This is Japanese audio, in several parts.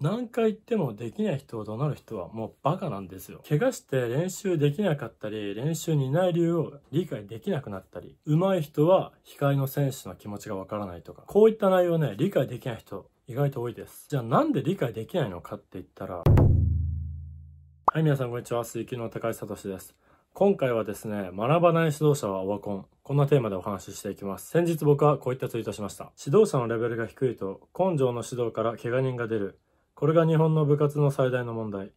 何回言ってもできない人を怒鳴る人はもうバカなんですよ。怪我して練習できなかったり、練習にいない理由を理解できなくなったり、上手い人は控えの選手の気持ちがわからないとか、こういった内容ね、理解できない人意外と多いです。じゃあなんで理解できないのかって言ったら、はい、皆さんこんにちは。水球の高橋聡です。今回はですね、学ばない指導者はオワコン。こんなテーマでお話ししていきます。先日僕はこういったツイートしました。指導者のレベルが低いと、根性の指導から怪我人が出る。これが日本の部活の最大の問題。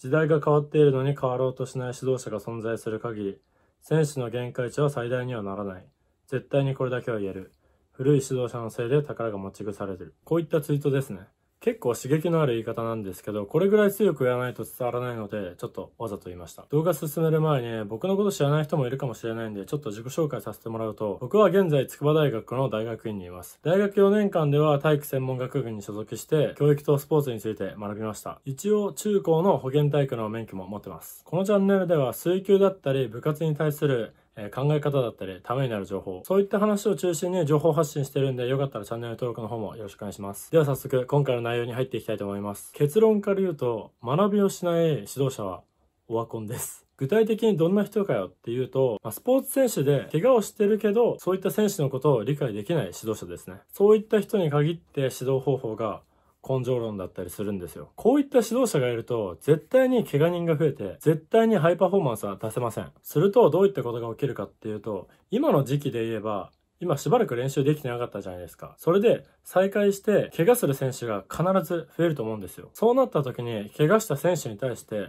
時代が変わっているのに変わろうとしない指導者が存在する限り、選手の限界値は最大にはならない。絶対にこれだけは言える。古い指導者のせいで宝が持ち腐れてる。こういったツイートですね。結構刺激のある言い方なんですけど、これぐらい強く言わないと伝わらないので、ちょっとわざと言いました。動画進める前に、僕のこと知らない人もいるかもしれないんで、ちょっと自己紹介させてもらうと、僕は現在筑波大学の大学院にいます。大学4年間では体育専門学部に所属して、教育とスポーツについて学びました。一応、中高の保健体育の免許も持ってます。このチャンネルでは、水球だったり、部活に対するえ考え方だったり、ためになる情報、そういった話を中心に情報発信してるんで、よかったらチャンネル登録の方もよろしくお願いします。では早速、今回の内容に入っていきたいと思います。結論から言うと、学びをしない指導者は、オワコンです。具体的にどんな人かよっていうと、まあ、スポーツ選手で怪我をしてるけど、そういった選手のことを理解できない指導者ですね。そういった人に限って指導方法が根性論だったりするんですよ。こういった指導者がいると、絶対に怪我人が増えて、絶対にハイパフォーマンスは出せません。すると、どういったことが起きるかっていうと、今の時期で言えば、今しばらく練習できてなかったじゃないですか。それで再開して怪我する選手が必ず増えると思うんですよ。そうなった時に怪我した選手に対して、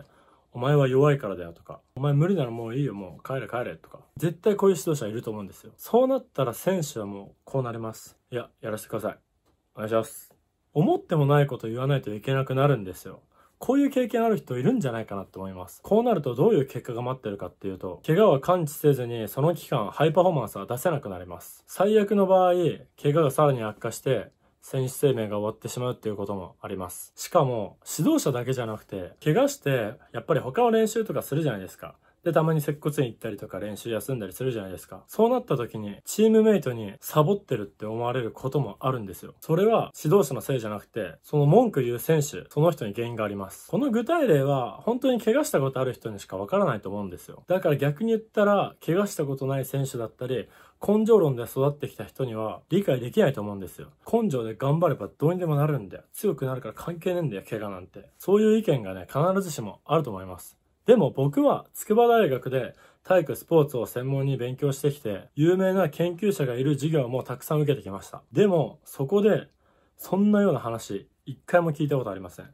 お前は弱いからだよとか、お前無理ならもういいよ、もう帰れ帰れとか、絶対こういう指導者いると思うんですよ。そうなったら選手はもうこうなります。いや、やらせてください。お願いします。思ってもないこと言わないといけなくなるんですよ。こういう経験ある人いるんじゃないかなって思います。こうなるとどういう結果が待ってるかっていうと、怪我は感知せずにその期間ハイパフォーマンスは出せなくなります。最悪の場合、怪我がさらに悪化して、選手生命が終わってしまうっていうこともあります。しかも、指導者だけじゃなくて、怪我して、やっぱり他の練習とかするじゃないですか。で、たまに接骨院行ったりとか練習休んだりするじゃないですか。そうなった時に、チームメイトにサボってるって思われることもあるんですよ。それは指導者のせいじゃなくて、その文句言う選手、その人に原因があります。この具体例は、本当に怪我したことある人にしかわからないと思うんですよ。だから逆に言ったら、怪我したことない選手だったり、根性論で育ってきた人には理解できないと思うんですよ。根性で頑張ればどうにでもなるんだよ。強くなるから関係ねえんだよ、怪我なんて。そういう意見がね、必ずしもあると思います。でも僕は筑波大学で体育スポーツを専門に勉強してきて、有名な研究者がいる授業もたくさん受けてきました。でも、そこで、そんなような話、一回も聞いたことありません。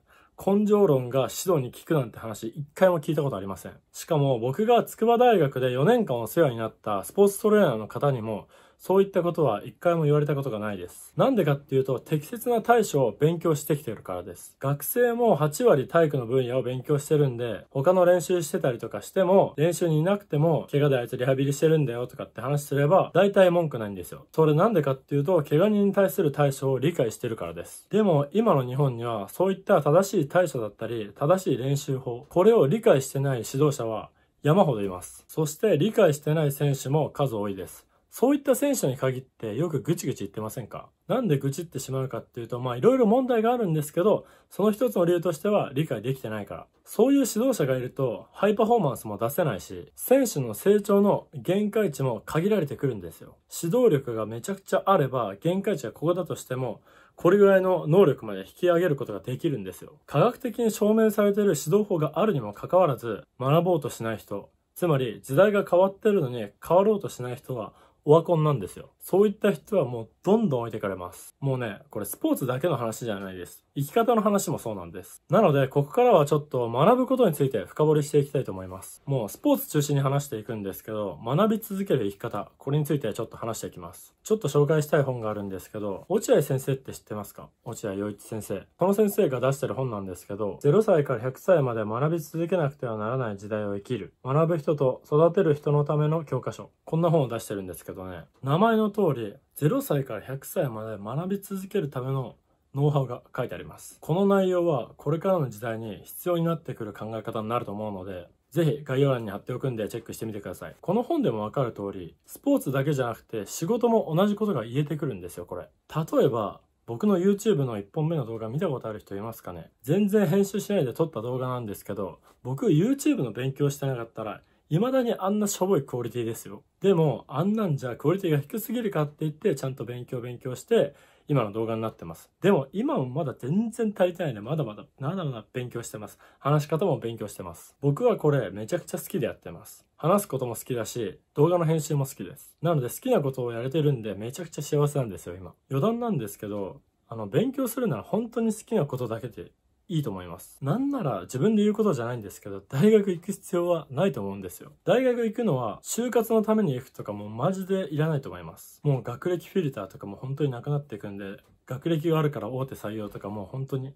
根性論が指導に効くなんて話、一回も聞いたことありません。しかも、僕が筑波大学で4年間お世話になったスポーツトレーナーの方にも、そういったことは一回も言われたことがないです。なんでかっていうと、適切な対処を勉強してきてるからです。学生も8割体育の分野を勉強してるんで、他の練習してたりとかしても、練習にいなくても、怪我であいつリハビリしてるんだよとかって話すれば、大体文句ないんですよ。それなんでかっていうと、怪我人に対する対処を理解してるからです。でも、今の日本には、そういった正しい対処だったり、正しい練習法、これを理解してない指導者は、山ほどいます。そして理解してない選手も数多いです。そういった選手に限ってよくぐちぐち言ってませんかなんで愚痴ってしまうかっていうと、まあいろいろ問題があるんですけど、その一つの理由としては理解できてないから。そういう指導者がいると、ハイパフォーマンスも出せないし、選手の成長の限界値も限られてくるんですよ。指導力がめちゃくちゃあれば、限界値がここだとしても、これぐらいの能力まで引き上げることができるんですよ。科学的に証明されている指導法があるにもかかわらず、学ぼうとしない人、つまり時代が変わってるのに変わろうとしない人はオワコンなんですよ。そういった人はもうどんどん置いてかれます。もうね、これスポーツだけの話じゃないです。生き方の話もそうなんです。なので、ここからはちょっと学ぶことについて深掘りしていきたいと思います。もうスポーツ中心に話していくんですけど、学び続ける生き方、これについてちょっと話していきます。ちょっと紹介したい本があるんですけど、落合先生って知ってますか落合陽一先生。この先生が出してる本なんですけど、0歳から100歳まで学び続けなくてはならない時代を生きる、学ぶ人と育てる人のための教科書。こんな本を出してるんですけどね、名前の通り、0歳から100歳まで学び続けるためのノウハウが書いてあります。この内容はこれからの時代に必要になってくる考え方になると思うので、ぜひ概要欄に貼っておくんでチェックしてみてください。この本でもわかる通り、スポーツだけじゃなくて仕事も同じことが言えてくるんですよ、これ。例えば、僕の YouTube の1本目の動画見たことある人いますかね全然編集しないで撮った動画なんですけど、僕 YouTube の勉強してなかったら、未だにあんなしょぼいクオリティですよ。でも、あんなんじゃクオリティが低すぎるかって言って、ちゃんと勉強勉強して、今の動画になってます。でも今もまだ全然足りてないね。まだまだ、まだまだ勉強してます。話し方も勉強してます。僕はこれめちゃくちゃ好きでやってます。話すことも好きだし、動画の編集も好きです。なので好きなことをやれてるんでめちゃくちゃ幸せなんですよ、今。余談なんですけど、あの、勉強するなら本当に好きなことだけでいいと思います。なんなら自分で言うことじゃないんですけど、大学行く必要はないと思うんですよ。大学行くのは、就活のために行くとかもマジでいらないと思います。もう学歴フィルターとかも本当になくなっていくんで、学歴があるから大手採用とかも本当に、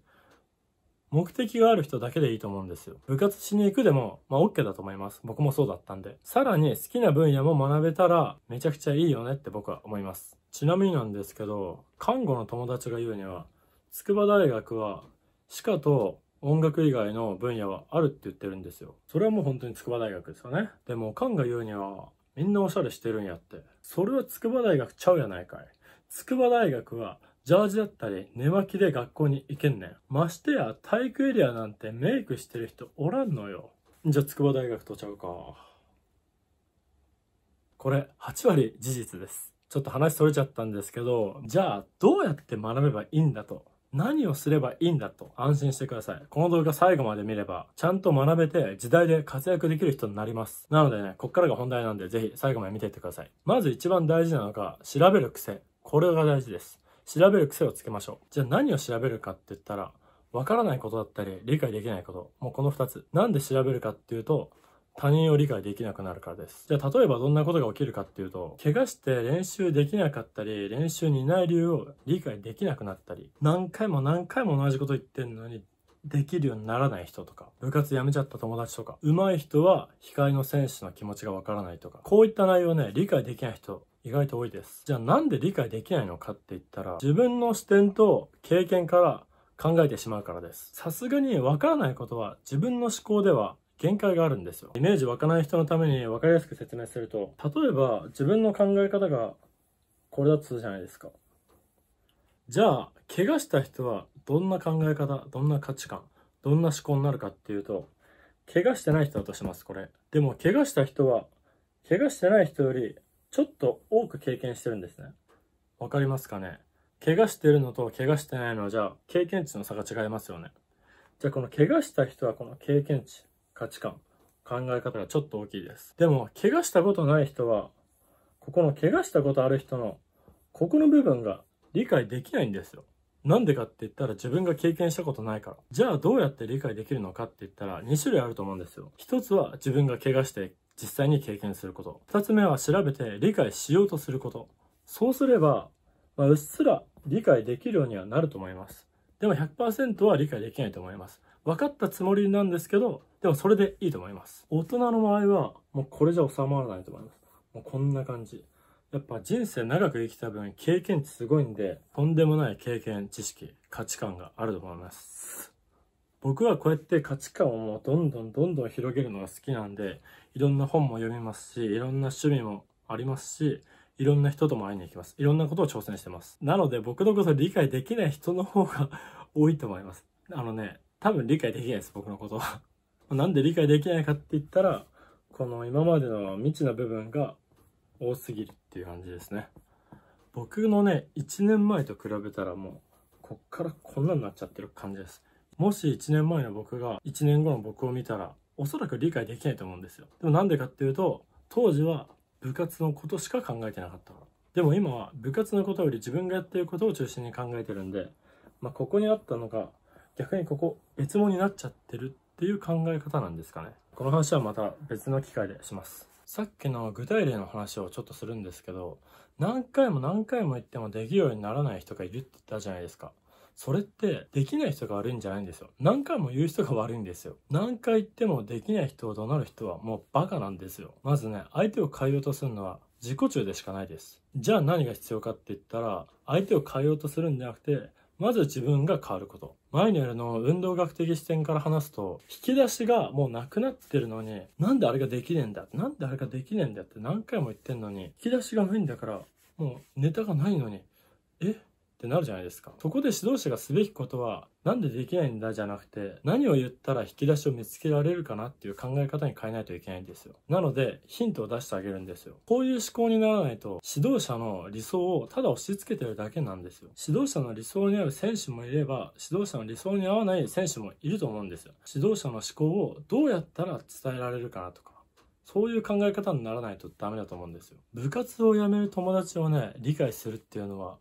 目的がある人だけでいいと思うんですよ。部活しに行くでも、まあ OK だと思います。僕もそうだったんで。さらに好きな分野も学べたら、めちゃくちゃいいよねって僕は思います。ちなみになんですけど、看護の友達が言うには、筑波大学は歯科と音楽以外の分野はあるって言ってるんですよ。それはもう本当に筑波大学ですよね。でも、カンが言うには、みんなおしゃれしてるんやって。それは筑波大学ちゃうやないかい。筑波大学は、ジャージだったり、寝巻きで学校に行けんねん。ましてや、体育エリアなんてメイクしてる人おらんのよ。じゃあ、筑波大学とちゃうか。これ、8割事実です。ちょっと話それちゃったんですけど、じゃあ、どうやって学べばいいんだと。何をすればいいんだと安心してください。この動画最後まで見れば、ちゃんと学べて時代で活躍できる人になります。なのでね、こっからが本題なんで、ぜひ最後まで見ていってください。まず一番大事なのが、調べる癖。これが大事です。調べる癖をつけましょう。じゃあ何を調べるかって言ったら、わからないことだったり、理解できないこと。もうこの2つ。なんで調べるかっていうと、他人を理解できなくなるからです。じゃあ、例えばどんなことが起きるかっていうと、怪我して練習できなかったり、練習にいない理由を理解できなくなったり、何回も何回も同じこと言ってんのに、できるようにならない人とか、部活辞めちゃった友達とか、上手い人は控えの選手の気持ちがわからないとか、こういった内容ね、理解できない人、意外と多いです。じゃあなんで理解できないのかって言ったら、自分の視点と経験から考えてしまうからです。さすがにわからないことは自分の思考では限界があるんですよ。イメージ湧かない人のために分かりやすく説明すると、例えば自分の考え方がこれだとするじゃないですか。じゃあ、怪我した人はどんな考え方、どんな価値観、どんな思考になるかっていうと、怪我してない人だとします、これ。でも、怪我した人は、怪我してない人より、ちょっと多く経験してるんですね。わかりますかね怪我してるのと怪我してないのは、じゃあ、経験値の差が違いますよね。じゃあ、この怪我した人は、この経験値。価値観、考え方がちょっと大きいです。でも、怪我したことない人は、ここの怪我したことある人の、ここの部分が理解できないんですよ。なんでかって言ったら自分が経験したことないから。じゃあどうやって理解できるのかって言ったら2種類あると思うんですよ。一つは自分が怪我して実際に経験すること。二つ目は調べて理解しようとすること。そうすれば、まあ、うっすら理解できるようにはなると思います。でも100%は理解できないと思います。分かったつもりなんですけど、でもそれでいいと思います。大人の場合は、もうこれじゃ収まらないと思います。もうこんな感じ。やっぱ人生長く生きた分、経験値すごいんで、とんでもない経験、知識、価値観があると思います。僕はこうやって価値観をもうどんどんどんどん広げるのが好きなんで、いろんな本も読みますし、いろんな趣味もありますし、いろんな人とも会いに行きます。いろんなことを挑戦してます。なので僕のこと理解できない人の方が多いと思います。あのね、多分理解できないです、僕のこと なんで理解できないかって言ったら、この今までの未知な部分が多すぎるっていう感じですね。僕のね、1年前と比べたらもう、こっからこんなになっちゃってる感じです。もし1年前の僕が1年後の僕を見たら、おそらく理解できないと思うんですよ。でもなんでかっていうと、当時は部活のことしか考えてなかったから。でも今は部活のことより自分がやってることを中心に考えてるんで、まあ、ここにあったのが逆にここ別物になっちゃってるっていう考え方なんですかねこの話はまた別の機会でしますさっきの具体例の話をちょっとするんですけど何回も何回も言ってもできるようにならない人がいるって言ったじゃないですかそれってできない人が悪いんじゃないんですよ何回も言う人が悪いんですよ何回言ってもできない人を怒鳴る人はもうバカなんですよまずね相手を変えようとするのは自己中でしかないですじゃあ何が必要かって言ったら相手を変えようとするんじゃなくてまず自分が変わること。マイネルの運動学的視点から話すと、引き出しがもうなくなってるのに、なんであれができねえんだなんであれができねえんだって何回も言ってんのに、引き出しがないんだから、もうネタがないのに、えってなるじゃないですか。そこで指導者がすべきことは、なんでできないんだじゃなくて、何を言ったら引き出しを見つけられるかなっていう考え方に変えないといけないんですよ。なので、ヒントを出してあげるんですよ。こういう思考にならないと、指導者の理想をただ押し付けてるだけなんですよ。指導者の理想に合う選手もいれば、指導者の理想に合わない選手もいると思うんですよ。指導者の思考をどうやったら伝えられるかなとか、そういう考え方にならないとダメだと思うんですよ。部活を辞める友達をね、理解するっていうのは、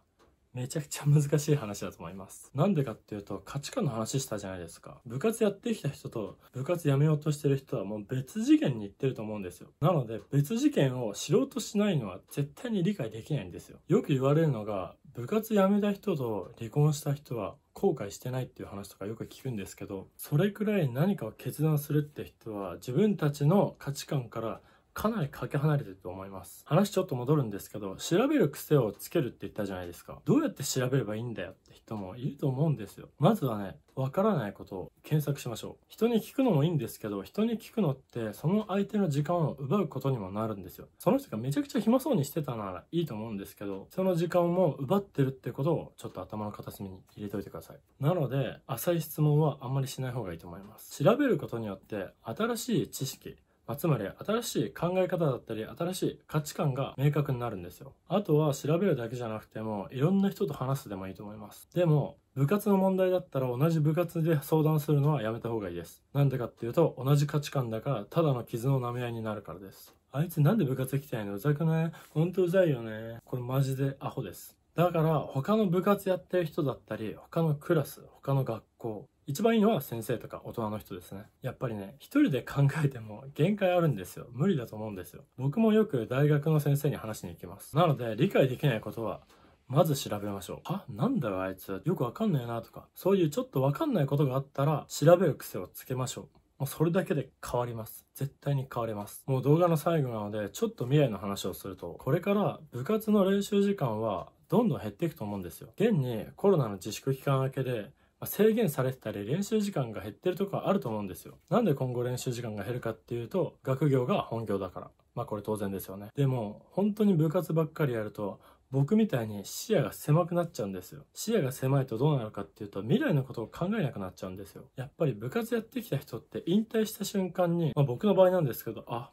めちゃくちゃ難しい話だと思います。なんでかっていうと、価値観の話したじゃないですか。部活やってきた人と、部活やめようとしてる人はもう別次元に行ってると思うんですよ。なので、別次元を知ろうとしないのは絶対に理解できないんですよ。よく言われるのが、部活辞めた人と離婚した人は後悔してないっていう話とかよく聞くんですけど、それくらい何かを決断するって人は自分たちの価値観からかなりかけ離れてると思います。話ちょっと戻るんですけど、調べる癖をつけるって言ったじゃないですか。どうやって調べればいいんだよって人もいると思うんですよ。まずはね、わからないことを検索しましょう。人に聞くのもいいんですけど、人に聞くのってその相手の時間を奪うことにもなるんですよ。その人がめちゃくちゃ暇そうにしてたならいいと思うんですけど、その時間も奪ってるってことをちょっと頭の片隅に入れておいてください。なので、浅い質問はあんまりしない方がいいと思います。調べることによって新しい知識、まあ、つまり新しい考え方だったり新しい価値観が明確になるんですよ。あとは調べるだけじゃなくてもいろんな人と話すでもいいと思います。でも部活の問題だったら同じ部活で相談するのはやめた方がいいです。なんでかっていうと同じ価値観だからただの傷の舐め合いになるからです。あいつなんで部活来たいのうざくないほんとうざいよね。これマジでアホです。だから他の部活やってる人だったり他のクラス他の学校一番いいのは先生とか大人の人ですね。やっぱりね、一人で考えても限界あるんですよ。無理だと思うんですよ。僕もよく大学の先生に話しに行きます。なので、理解できないことは、まず調べましょう。あ、なんだよあいつ。よくわかんないなとか。そういうちょっとわかんないことがあったら、調べる癖をつけましょう。もうそれだけで変わります。絶対に変わります。もう動画の最後なので、ちょっと未来の話をすると、これから部活の練習時間はどんどん減っていくと思うんですよ。現にコロナの自粛期間明けで制限されてたり練習時間が減ってるとこはあると思うんですよ。なんで今後練習時間が減るかっていうと、学業が本業だから。まあこれ当然ですよね。でも、本当に部活ばっかりやると、僕みたいに視野が狭くなっちゃうんですよ。視野が狭いとどうなるかっていうと、未来のことを考えなくなっちゃうんですよ。やっぱり部活やってきた人って引退した瞬間に、まあ僕の場合なんですけど、あ、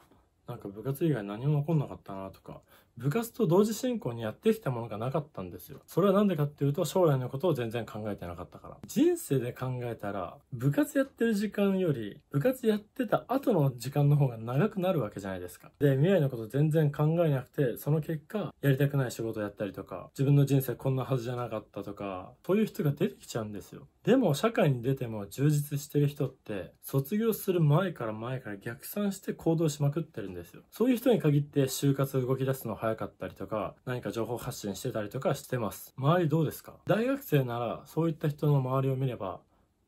なんか部活以外何も起こんなかったなとか、部活と同時進行にやってきたものがなかったんですよ。それは何でかっていうと、将来のことを全然考えてなかったから。人生で考えたら、部活やってる時間より、部活やってた後の時間の方が長くなるわけじゃないですか。で、未来のこと全然考えなくて、その結果、やりたくない仕事やったりとか、自分の人生こんなはずじゃなかったとか、そういう人が出てきちゃうんですよ。でも、社会に出ても充実してる人って、卒業する前から前から逆算して行動しまくってるんですよ。そういう人に限って就活動き出すの早かったりとか、何か情報発信してたりとかしてます。周りどうですか大学生なら、そういった人の周りを見れば、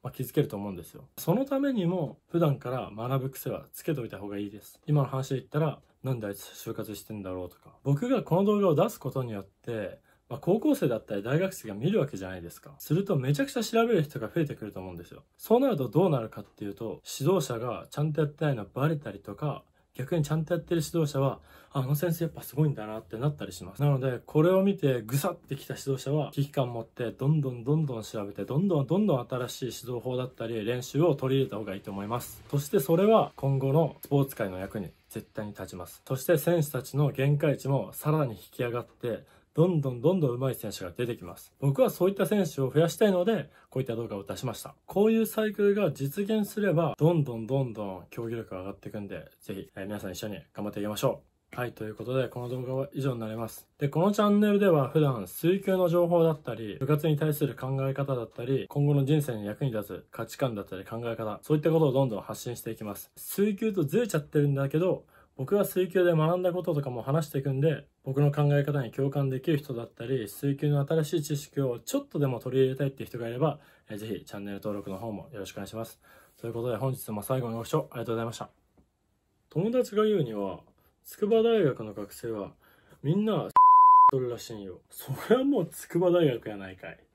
まあ、気づけると思うんですよ。そのためにも、普段から学ぶ癖はつけておいた方がいいです。今の話で言ったら、なんであいつ就活してんだろうとか。僕がこの動画を出すことによって、まあ、高校生だったり大学生が見るわけじゃないですか。するとめちゃくちゃ調べる人が増えてくると思うんですよ。そうなるとどうなるかっていうと、指導者がちゃんとやってないのバレたりとか、逆にちゃんとやってる指導者は、あの先生やっぱすごいんだなってなったりします。なので、これを見てぐさってきた指導者は、危機感持って、どんどんどんどん調べて、どんどんどんどん新しい指導法だったり、練習を取り入れた方がいいと思います。そしてそれは、今後のスポーツ界の役に絶対に立ちます。そして選手たちの限界値もさらに引き上がって、どんどんどんどん上手い選手が出てきます。僕はそういった選手を増やしたいので、こういった動画を出しました。こういうサイクルが実現すれば、どんどんどんどん競技力が上がっていくんで、ぜひ、えー、皆さん一緒に頑張っていきましょう。はい、ということで、この動画は以上になります。で、このチャンネルでは普段、水球の情報だったり、部活に対する考え方だったり、今後の人生に役に立つ価値観だったり考え方、そういったことをどんどん発信していきます。水球とずれちゃってるんだけど、僕が水球で学んだこととかも話していくんで、僕の考え方に共感できる人だったり、水球の新しい知識をちょっとでも取り入れたいって人がいれば、えぜひチャンネル登録の方もよろしくお願いします。ということで本日も最後にご視聴ありがとうございました。友達が言うには、筑波大学の学生はみんな、とるらしいんよ。それはもう筑波大学やないかい。